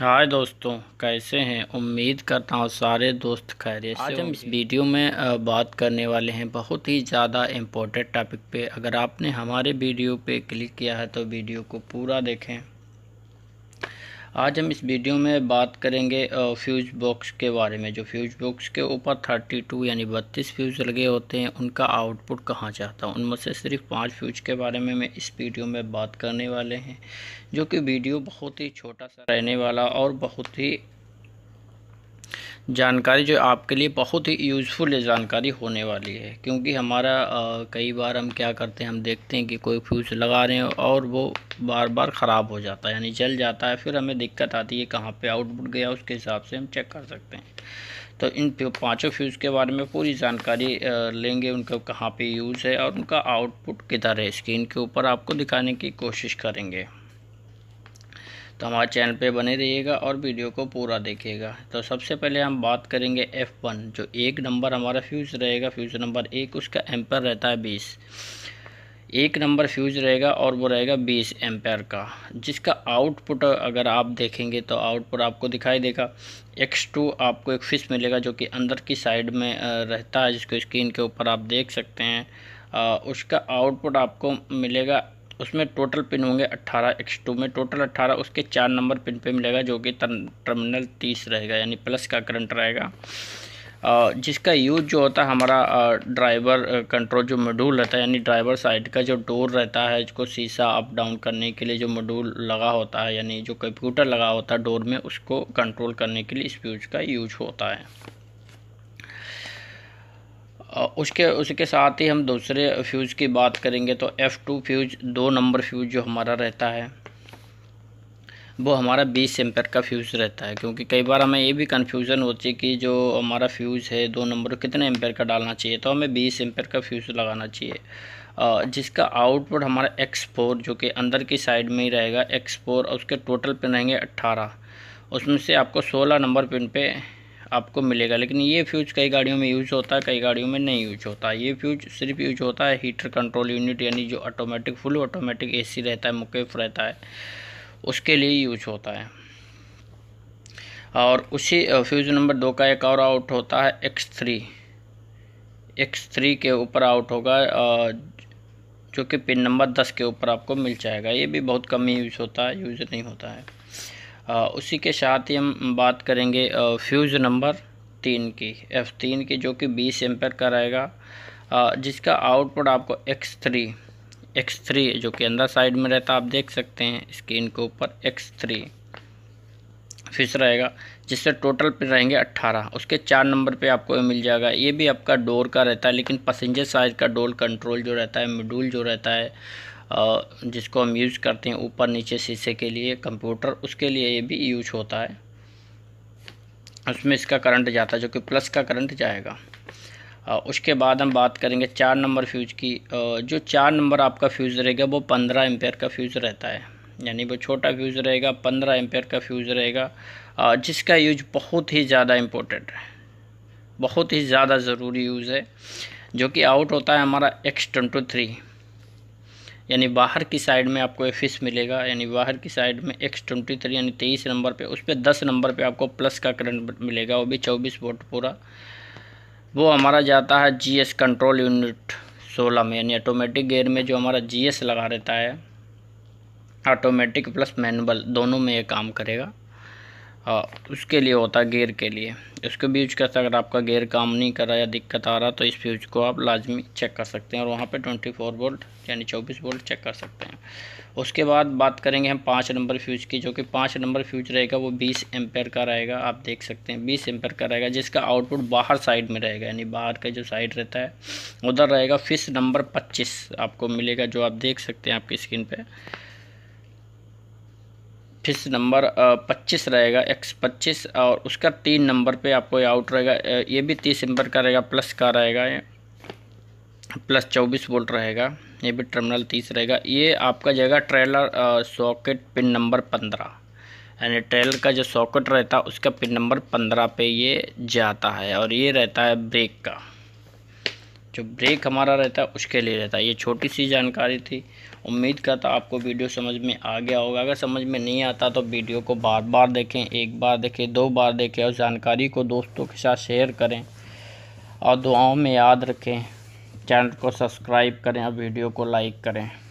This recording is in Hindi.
हाय दोस्तों कैसे हैं उम्मीद करता हूँ सारे दोस्त खैरियत आज हम इस वीडियो में बात करने वाले हैं बहुत ही ज़्यादा इम्पोर्टेंट टॉपिक पे अगर आपने हमारे वीडियो पे क्लिक किया है तो वीडियो को पूरा देखें आज हम इस वीडियो में बात करेंगे फ्यूज़ बॉक्स के बारे में जो फ्यूज़ बॉक्स के ऊपर 32 यानी बत्तीस फ्यूज़ लगे होते हैं उनका आउटपुट कहाँ जाता है उनमें से सिर्फ पांच फ्यूज़ के बारे में मैं इस वीडियो में बात करने वाले हैं जो कि वीडियो बहुत ही छोटा सा रहने वाला और बहुत ही जानकारी जो आपके लिए बहुत ही यूज़फुल जानकारी होने वाली है क्योंकि हमारा आ, कई बार हम क्या करते हैं हम देखते हैं कि कोई फ्यूज़ लगा रहे हैं और वो बार बार ख़राब हो जाता है यानी जल जाता है फिर हमें दिक्कत आती है कहाँ पे आउटपुट गया उसके हिसाब से हम चेक कर सकते हैं तो इन पांचों फ्यूज़ के बारे में पूरी जानकारी लेंगे उनका कहाँ पर यूज़ है और उनका आउटपुट किधर है स्क्रीन के ऊपर आपको दिखाने की कोशिश करेंगे तो हमारे चैनल पे बने रहिएगा और वीडियो को पूरा देखिएगा तो सबसे पहले हम बात करेंगे एफ़ वन जो एक नंबर हमारा फ्यूज़ रहेगा फ्यूज़ नंबर एक उसका एम्पर रहता है बीस एक नंबर फ्यूज रहेगा और वो रहेगा 20 एम्पेयर का जिसका आउटपुट अगर आप देखेंगे तो आउटपुट आपको दिखाई देगा X2 आपको एक फिश मिलेगा जो कि अंदर की साइड में रहता है जिसको स्क्रीन के ऊपर आप देख सकते हैं उसका आउटपुट आपको मिलेगा उसमें टोटल पिन होंगे 18 एक्स टू में टोटल 18 उसके चार नंबर पिन पे मिलेगा जो कि टर्मिनल तीस रहेगा यानी प्लस का करंट रहेगा जिसका यूज़ जो होता है हमारा ड्राइवर कंट्रोल जो मॉड्यूल रहता है यानी ड्राइवर साइड का जो डोर रहता है इसको शीशा अप डाउन करने के लिए जो मॉड्यूल लगा होता है यानी जो कंप्यूटर लगा होता है डोर में उसको कंट्रोल करने के लिए इस फ्यूज का यूज होता है उसके उसके साथ ही हम दूसरे फ्यूज़ की बात करेंगे तो एफ़ टू फ्यूज दो नंबर फ्यूज जो हमारा रहता है वो हमारा 20 एम्पेयर का फ्यूज़ रहता है क्योंकि कई बार हमें ये भी कन्फ्यूज़न होती है कि जो हमारा फ्यूज़ है दो नंबर कितने एम्पेयर का डालना चाहिए तो हमें 20 एम्पेयर का फ्यूज़ लगाना चाहिए जिसका आउटपुट हमारा एक्स फोर जो कि अंदर की साइड में ही रहेगा एक्स और उसके टोटल पिन रहेंगे अट्ठारह उसमें से आपको सोलह नंबर पिन पे आपको मिलेगा लेकिन ये फ्यूज कई गाड़ियों में यूज होता है कई गाड़ियों में नहीं यूज होता ये फ्यूज सिर्फ यूज होता है हीटर कंट्रोल यूनिट यानी जो ऑटोमेटिक फुल ऑटोमेटिक एसी रहता है मुकेफ रहता है उसके लिए यूज होता है और उसी फ्यूज नंबर दो का एक और आउट होता है एक्स थ्री एक्स थ्री के ऊपर आउट होगा जो कि पिन नंबर दस के ऊपर आपको मिल जाएगा ये भी बहुत कम ही यूज़ होता है यूज़ नहीं होता है उसी के साथ ही हम बात करेंगे फ्यूज़ नंबर तीन की एफ़ तीन की जो कि बीस एम्पेयर का रहेगा जिसका आउटपुट आपको एक्स थ्री एक्स थ्री जो कि अंदर साइड में रहता है आप देख सकते हैं स्क्रीन के ऊपर एक्स थ्री फिश रहेगा जिससे टोटल पे रहेंगे अट्ठारह उसके चार नंबर पे आपको मिल जाएगा ये भी आपका डोर का रहता है लेकिन पसेंजर साइज का डोर कंट्रोल जो रहता है मिडूल जो रहता है जिसको हम यूज़ करते हैं ऊपर नीचे शीशे के लिए कंप्यूटर उसके लिए ये भी यूज होता है उसमें इसका करंट जाता है जो कि प्लस का करंट जाएगा उसके बाद हम बात करेंगे चार नंबर फ्यूज़ की जो चार नंबर आपका फ्यूज़ रहेगा वो पंद्रह एम्पेयर का फ्यूज़ रहता है यानी वो छोटा फ्यूज़ रहेगा पंद्रह एम्पेयर का फ्यूज़ रहेगा जिसका यूज बहुत ही ज़्यादा इम्पोर्टेंट है बहुत ही ज़्यादा ज़रूरी यूज़ है जो कि आउट होता है हमारा एक्स ट्वेंटी थ्री यानी बाहर की साइड में आपको एफिस मिलेगा यानी बाहर की साइड में एक्स ट्वेंटी थ्री यानी तेईस नंबर पे उस पर दस नंबर पे आपको प्लस का करंट मिलेगा वो भी चौबीस वोट पूरा वो हमारा जाता है जीएस कंट्रोल यूनिट सोलह में यानी ऑटोमेटिक गेयर में जो हमारा जीएस लगा रहता है ऑटोमेटिक प्लस मैनुअल दोनों में ये काम करेगा आ, उसके लिए होता है गेयर के लिए इसको भी यूज अगर आपका गेयर काम नहीं कर रहा या दिक्कत आ रहा तो इस फ्यूज को आप लाजमी चेक कर सकते हैं और वहाँ पे 24 वोल्ट यानी 24 वोल्ट चेक कर सकते हैं उसके बाद बात करेंगे हम पाँच नंबर फ्यूज़ की जो कि पाँच नंबर फ्यूज रहेगा वो बीस एम्पेयर का रहेगा आप देख सकते हैं बीस एम्पेयर का रहेगा जिसका आउटपुट बाहर साइड में रहेगा यानी बाहर का जो साइड रहता है उधर रहेगा फिस नंबर पच्चीस आपको मिलेगा जो आप देख सकते हैं आपकी स्क्रीन पर फिस नंबर पच्चीस रहेगा एक्स पच्चीस और उसका तीन नंबर पे आपको आउट रहेगा ये भी तीस नंबर का रहेगा प्लस का रहेगा ये प्लस चौबीस वोल्ट रहेगा ये भी टर्मिनल तीस रहेगा ये आपका जाएगा ट्रेलर सॉकेट पिन नंबर पंद्रह यानी ट्रेलर का जो सॉकेट रहता है उसका पिन नंबर पंद्रह पे ये जाता है और ये रहता है ब्रेक का जो ब्रेक हमारा रहता है उसके लिए रहता है ये छोटी सी जानकारी थी उम्मीद करता आपको वीडियो समझ में आ गया होगा अगर समझ में नहीं आता तो वीडियो को बार बार देखें एक बार देखें दो बार देखें और जानकारी को दोस्तों के साथ शेयर करें और दुआओं में याद रखें चैनल को सब्सक्राइब करें और वीडियो को लाइक करें